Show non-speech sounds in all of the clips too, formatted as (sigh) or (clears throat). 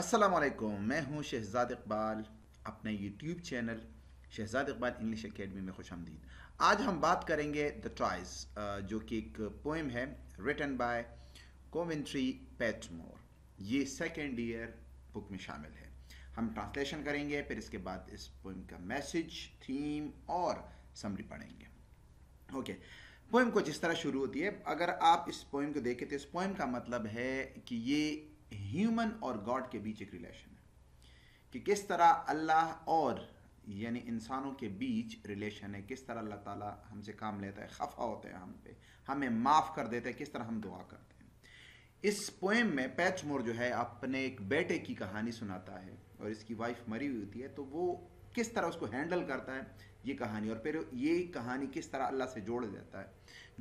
असलम मैं हूं शहजाद इकबाल अपने YouTube channel Shahzad Iqbal English academy में खुश आमदीद आज हम बात करेंगे द टॉयज़ जो कि एक पोएम है रिटन बाय कोवेंट्री पैटमोर ये सेकेंड ईयर बुक में शामिल है हम ट्रांसलेशन करेंगे फिर इसके बाद इस पोएम का मैसेज थीम और समरी पढ़ेंगे ओके पोएम को जिस तरह शुरू होती है अगर आप इस पोएम को देखें तो इस पोएम का मतलब है कि ये ह्यूमन और गॉड के बीच एक रिलेशन है कि किस तरह अल्लाह और यानी इंसानों के बीच रिलेशन है किस तरह अल्लाह ताला हमसे काम लेता है खफा होते हैं हम पे हमें माफ़ कर देते हैं किस तरह हम दुआ करते हैं इस पोएम में पैच मोर जो है अपने एक बेटे की कहानी सुनाता है और इसकी वाइफ मरी हुई होती है तो वो किस तरह उसको हैंडल करता है ये कहानी और फिर ये कहानी किस तरह अल्लाह से जोड़ देता है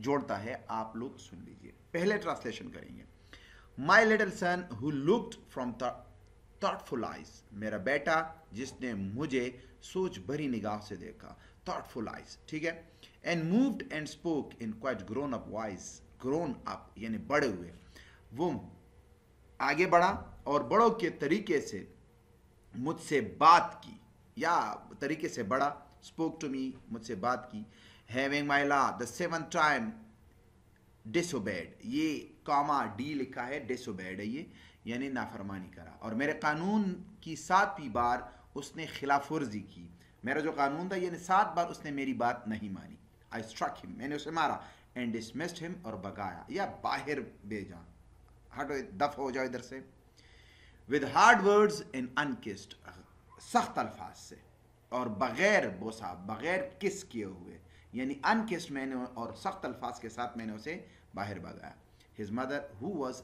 जोड़ता है आप लोग सुन लीजिए पहले ट्रांसलेशन करेंगे my little son who looked from thoughtful eyes मेरा बेटा जिसने मुझे सोच भरी निगाह से देखा थॉटफुल आइज ठीक है and moved and spoke in quite grown up wise grown up यानी बड़े हुए वो आगे बढ़ा और बड़ों के तरीके से मुझसे बात की या तरीके से बड़ा स्पोक टू मी मुझसे बात की having my law the seven time disobeyed ये कामा डी लिखा है डिसोबेड है ये यानी नाफरमानी करा और मेरे कानून की सातवीं बार उसने खिलाफ वर्जी की मेरा जो कानून था यानी सात बार उसने मेरी बात नहीं मानी आई स्ट्रक हिम मैंने उसे मारा एंड डिसमिस्ड हिम और भगाया या बाहर भेजा हटो दफ हो जाओ इधर से with hard words in unkissed सख्त अल्फाज से और बग़ैर बोसा बग़ैर किस किए हुए यानी अनकिस्ड मैंने और सख्त अल्फाज के साथ मैंने उसे बाहर भागा his mother who was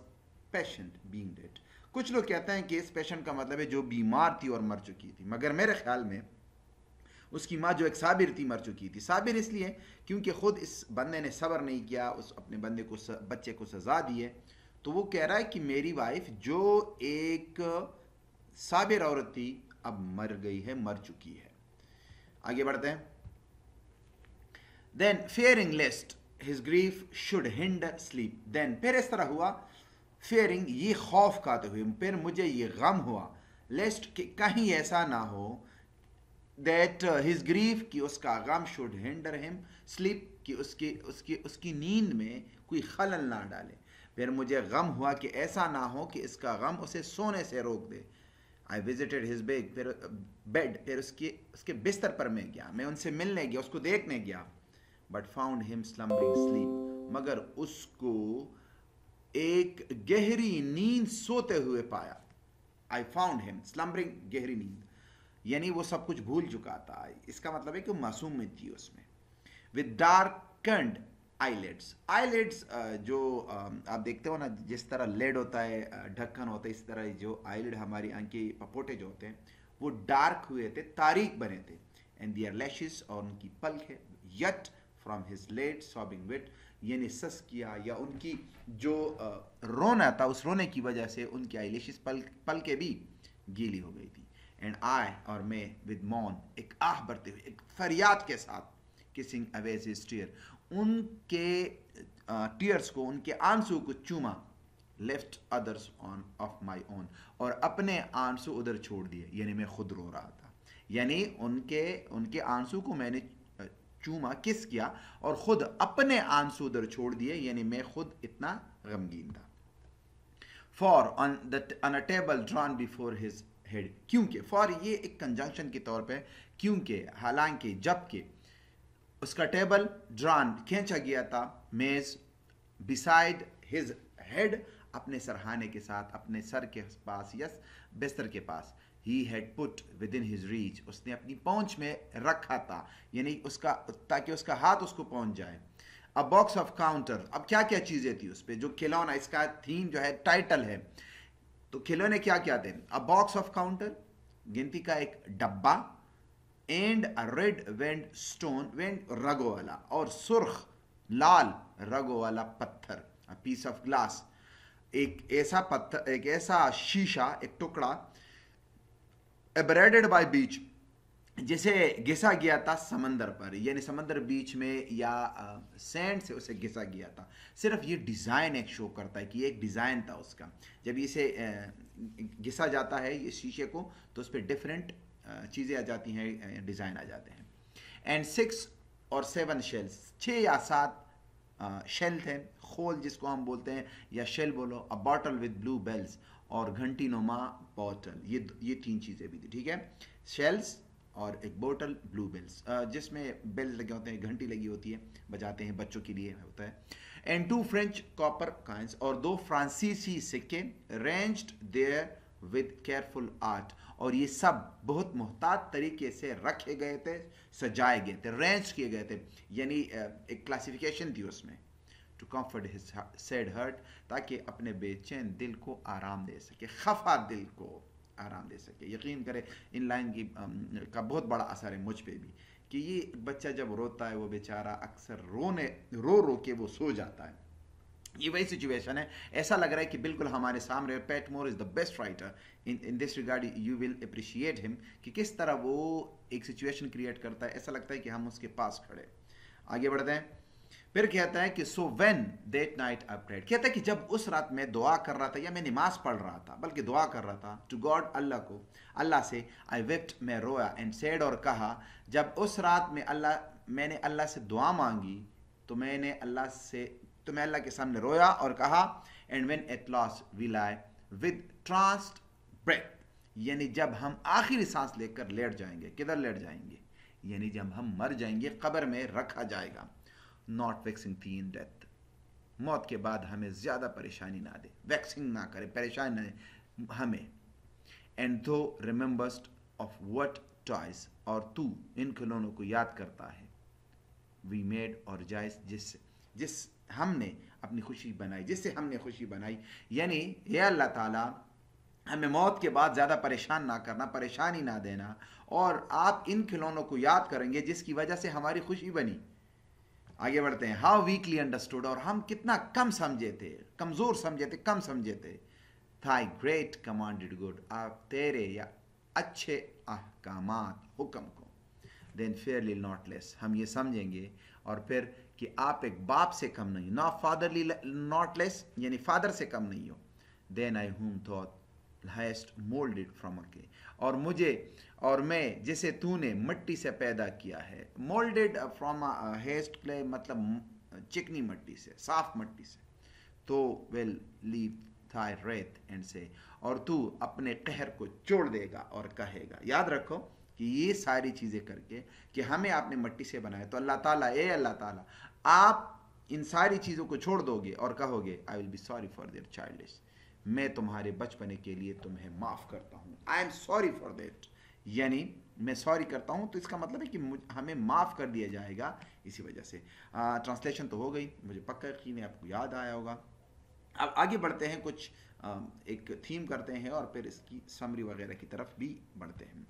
patient being dead कुछ लोग कहते हैं कि इस पेशेंट का मतलब है जो बीमार थी और मर चुकी थी मगर मेरे ख्याल में उसकी माँ जो एक साबिर थी मर चुकी थी साबिर इसलिए क्योंकि ख़ुद इस बंदे ने सब्र नहीं किया उस अपने बंदे को स, बच्चे को सज़ा दी है तो वो कह रहा है कि मेरी वाइफ जो एक साबिर औरत थी अब मर गई है मर चुकी है आगे बढ़ते हैं then fearing lest his grief should hinder sleep. Then फिर इस तरह हुआ fearing ये खौफ खाते हुए फिर मुझे ये गम हुआ लेस्ट कि कहीं ऐसा ना हो दैट हिज ग्रीफ कि उसका गम शुड हिंडर हिम स्लीप कि उसकी उसकी उसकी नींद में कोई खलल ना डाले फिर मुझे गम हुआ कि ऐसा ना हो कि इसका गम उसे सोने से रोक दे आई विजिटेड हिज बेग फिर बेड uh, फिर उसके उसके बिस्तर पर मैं गया मैं उनसे मिलने गया उसको देखने गया but found him slumbering sleep मगर उसको एक गहरी नींद सोते हुए पाया आई फाउंड हिम स्लम्बरिंग गहरी नींद यानी वो सब कुछ भूल चुका था इसका मतलब है कि मासूम में थी उसमें with darkened eyelids eyelids जो आप देखते हो ना जिस तरह लेड होता है ढक्कन होता है इस तरह जो आईलेट हमारी आंखें पपोटे जो होते हैं वो डार्क हुए थे तारीख बने थे एंड दियर लैशेस और उनकी पलक है yet from his late sobbing wet यानी सस किया या उनकी जो रोना था उस रोने की वजह से उनकी आईलिशिस पल पल के भी गीली हो गई थी एंड आई और मैं विद मौन एक आह बरते हुए एक फरियाद के साथ किसिंग अवेज इज टीयर उनके टीयर्स को उनके आंसू को चूमा left others on of my own और अपने आंसू उधर छोड़ दिए यानी मैं खुद रो रहा था यानी उनके उनके आंसू को मैंने चूमा किस किया और खुद अपने आंसू उधर छोड़ दिए यानी मैं खुद इतना गमगीन था for on on a table drawn before his head क्योंकि फॉर ये एक कंजंक्शन के तौर पे क्योंकि हालांकि जबकि उसका टेबल ड्रॉन खींचा गया था मेज बिसाइड हिज हेड अपने सरहाने के साथ अपने सर के पास यस बिस्तर के पास ही had put within his reach उसने अपनी पहुंच में रखा था यानी उसका ताकि उसका हाथ उसको पहुंच जाए अ बॉक्स ऑफ काउंटर अब क्या क्या चीज़ें थी उस पर जो खिलौना इसका थीम जो है टाइटल है तो खिलौने क्या क्या थे अ बॉक्स ऑफ काउंटर गिनती का एक डब्बा and red veined stone veined रगो वाला और सुर्ख लाल रगो वाला पत्थर अ पीस ऑफ ग्लास एक ऐसा पत्थर एक ऐसा शीशा एक टुकड़ा एबरेडेड बाय बीच जिसे घिसा गया था समंदर पर यानी समंदर बीच में या सैंड से उसे घिसा गया था सिर्फ ये डिज़ाइन एक शो करता है कि एक डिज़ाइन था उसका जब इसे घिसा जाता है ये शीशे को तो उस पर डिफरेंट चीज़ें आ जाती हैं डिज़ाइन आ जाते हैं एंड सिक्स और सेवन शेल्स छः या सात शेल थे खोल जिसको हम बोलते हैं या शेल बोलो a bottle with blue bells और घंटीनोमा बॉटल ये ये तीन चीज़ें भी थी ठीक है शेल्स और एक बोटल ब्लू बेल्स जिसमें बेल्स लगे होते हैं घंटी लगी होती है बजाते हैं बच्चों के लिए होता है and two French copper coins और दो फ्रांसीसी सिक्के ranged there with careful art और ये सब बहुत मोहतात तरीके से रखे गए थे सजाए गए थे रेंज किए गए थे यानी एक क्लासिफिकेशन थी उसमें to comfort his sad heart ताकि अपने बेचैन दिल को आराम दे सके खफा दिल को आराम दे सके यकीन करें इन लाइन की का बहुत बड़ा असर है मुझ पर भी कि ये बच्चा जब रोता है वो बेचारा अक्सर रोने रो रो के वो सो जाता है ये वही सिचुएशन है ऐसा लग रहा है कि बिल्कुल हमारे सामने Patmore is the best writer in in this regard you will appreciate him कि किस तरह वो एक सिचुएशन क्रिएट करता है ऐसा लगता है कि हम उसके पास खड़े आगे बढ़ते हैं फिर कहता है कि so when that night upgrade कहता है कि जब उस रात में दुआ कर रहा था या मैं नमाज पढ़ रहा था बल्कि दुआ कर रहा था टू गॉड अल्लाह को अल्लाह से आई वेप्ट मैं रोया एंड सेड और कहा जब उस रात में अल्लाह मैंने अल्लाह से दुआ मांगी तो मैंने अल्लाह से तो मैं अल्लाह के सामने रोया और कहा and when at last we lie with tranced breath यानी जब हम आखिरी सांस लेकर लेट जाएंगे किधर लेट जाएंगे यानी जब हम मर जाएंगे कब्र में रखा जाएगा नॉट वैक्सिंग इन डेथ मौत के बाद हमें ज़्यादा परेशानी ना दे वैक्सीन ना करे परेशान ना हमें एंड दो रिमेंबर्स्ट ऑफ वट टॉयस और तू इन खिलौनों को याद करता है वी मेड और जायस जिस जिस हमने अपनी खुशी बनाई जिससे हमने खुशी बनाई यानी हे अल्लाह ताला हमें मौत के बाद ज़्यादा परेशान ना करना परेशानी ना देना और आप इन खिलौनों को याद करेंगे जिसकी वजह से हमारी खुशी बनी आगे बढ़ते हैं हाउ वीकली अंडरस्टूड और हम कितना कम समझे थे कमज़ोर समझे थे कम समझे थे थाई ग्रेट कमांडेड गुड आप तेरे या अच्छे अहकाम हुक्म को देन फेयरली नॉट लेस हम ये समझेंगे और फिर कि आप एक बाप से कम नहीं हो ना फादरली नॉट लेस यानी फादर से कम नहीं हो than I whom thou hast moulded from अके और मुझे और मैं जिसे तूने मिट्टी से पैदा किया है मोल्डेड फ्रॉम हेस्ट क्ले मतलब चिकनी मिट्टी से साफ मिट्टी से तो वेल लीव था रेत एंड से और तू अपने कहर को छोड़ देगा और कहेगा याद रखो कि ये सारी चीज़ें करके कि हमें आपने मिट्टी से बनाया तो अल्लाह ताला ए अल्लाह ताला आप इन सारी चीज़ों को छोड़ दोगे और कहोगे I will be sorry for their child मैं तुम्हारे बचपने के लिए तुम्हें माफ़ करता हूँ I am sorry for that यानी मैं सॉरी करता हूँ तो इसका मतलब है कि हमें माफ़ कर दिया जाएगा इसी वजह से ट्रांसलेशन तो हो गई मुझे पक्का यकीन है आपको याद आया होगा अब आगे बढ़ते हैं कुछ आ, एक थीम करते हैं और फिर इसकी समरी वगैरह की तरफ भी बढ़ते हैं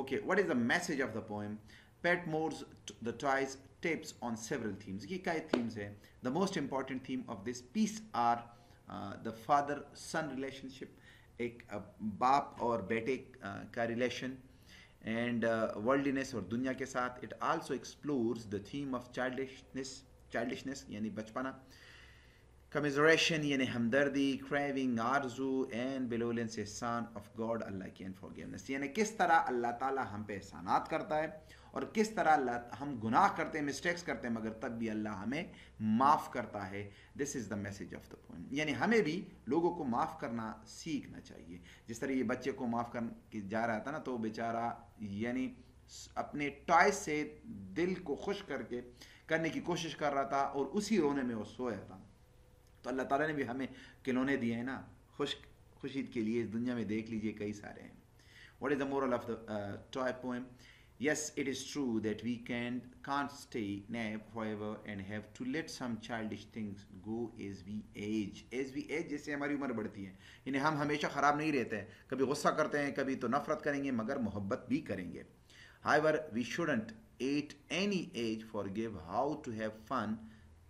okay what is the message of the poem Patmore's the toys tips on several themes ये कई थीम्स हैं the most important theme of this piece are the father son relationship एक uh, बाप और बेटे uh, का relation and worldness और दुनिया के साथ it also explores the theme of childishness childishness यानी बचपना कमिजोरेशन यानी हमदर्दी क्रेविंग आरजू एंड बिलोलेंस एहसान ऑफ गॉड अल्लाह की एंड फॉरगिवनेस यानी किस तरह अल्लाह ताला हम पे एहसानात करता है और किस तरह हम गुनाह करते हैं मिस्टेक्स करते हैं मगर तब भी अल्लाह हमें माफ़ करता है this is the message of the point यानी हमें भी लोगों को माफ़ करना सीखना चाहिए जिस तरह ये बच्चे को माफ़ कर जा रहा था ना तो बेचारा यानी अपने टॉय से दिल को खुश करके करने की कोशिश कर रहा था और उसी रोने में वो सोया था तो अल्लाह ताला ने भी हमें खिलौने दिए हैं ना खुश खुशी के लिए इस दुनिया में देख लीजिए कई सारे हैं what is the moral of the toy poem Yes, it is true that we can, not stay nap forever and have to let some childish things go as we age. As we age, जैसे हमारी उम्र बढ़ती है, इन्हें हम हमेशा खराब नहीं रहते हैं। कभी गुस्सा करते हैं, कभी तो नफरत करेंगे, मगर मोहब्बत भी करेंगे। However, we shouldn't at any age forgive how to have fun,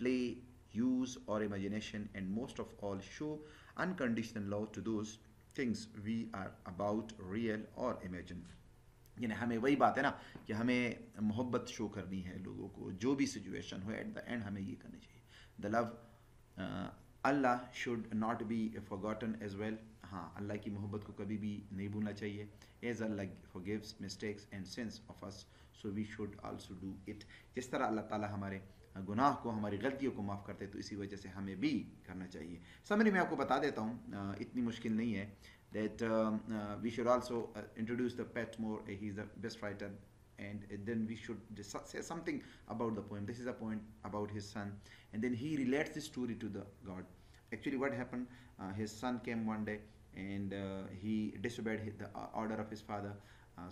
play, use or imagination, and most of all, show unconditional love to those things we are about, real or imagined. यानी हमें वही बात है ना कि हमें मोहब्बत show करनी है लोगों को जो भी सिचुएशन हो एट द एंड हमें ये करना चाहिए the love Allah should not be forgotten as well हाँ अल्लाह की मोहब्बत को कभी भी नहीं भूलना चाहिए as Allah forgives mistakes and sins of us so we should also do it जिस तरह अल्लाह ताला हमारे गुनाह को हमारी गलतियों को माफ़ करते तो इसी वजह से हमें भी करना चाहिए समरी मैं आपको बता देता हूँ इतनी मुश्किल नहीं है that um, uh, we should also uh, introduce the pet more. Uh, he's the best writer, and uh, then we should say something about the poem. This is a poem about his son, and then he relates this story to the God. Actually, what happened? Uh, his son came one day, and uh, he disobeyed the order of his father.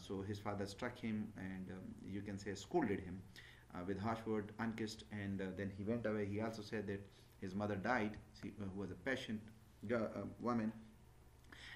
so his father struck him, and um, you can say scolded him with harsh word, unkissed, and then he went away. He also said that his mother died, who was a patient woman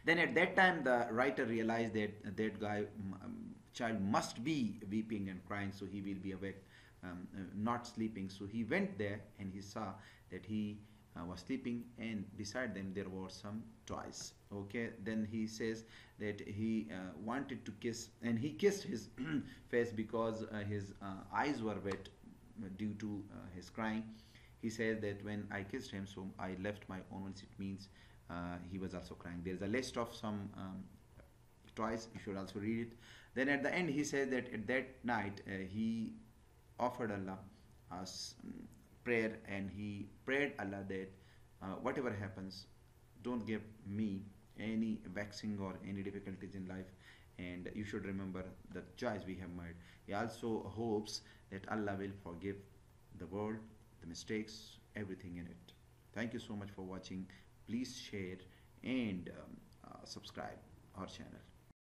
then at that time, the writer realized that that guy um, child must be weeping and crying, so he will be awake, um, uh, not sleeping. So he went there and he saw that he uh, was sleeping, and beside them there were some toys. Okay, then he says that he uh, wanted to kiss, and he kissed his (clears throat) face because uh, his uh, eyes were wet uh, due to his crying. He says that when I kissed him, so I left my own. It means uh, he was also crying. There is a list of some um, You should also read it. Then at the end, he says that at that night uh, he offered Allah a uh, um, prayer and he prayed Allah that whatever happens, don't give me any vexing or any difficulties in life and you should remember the choice we have made he also hopes that allah will forgive the world the mistakes everything in it thank you so much for watching please share and um, uh, subscribe our channel